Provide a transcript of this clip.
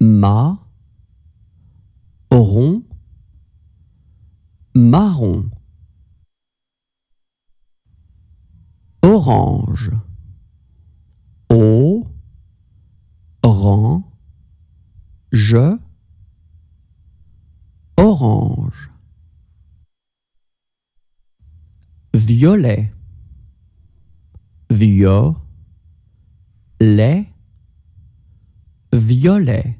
ma, rond, marron, orange, o, je, orange, violet, violet, violet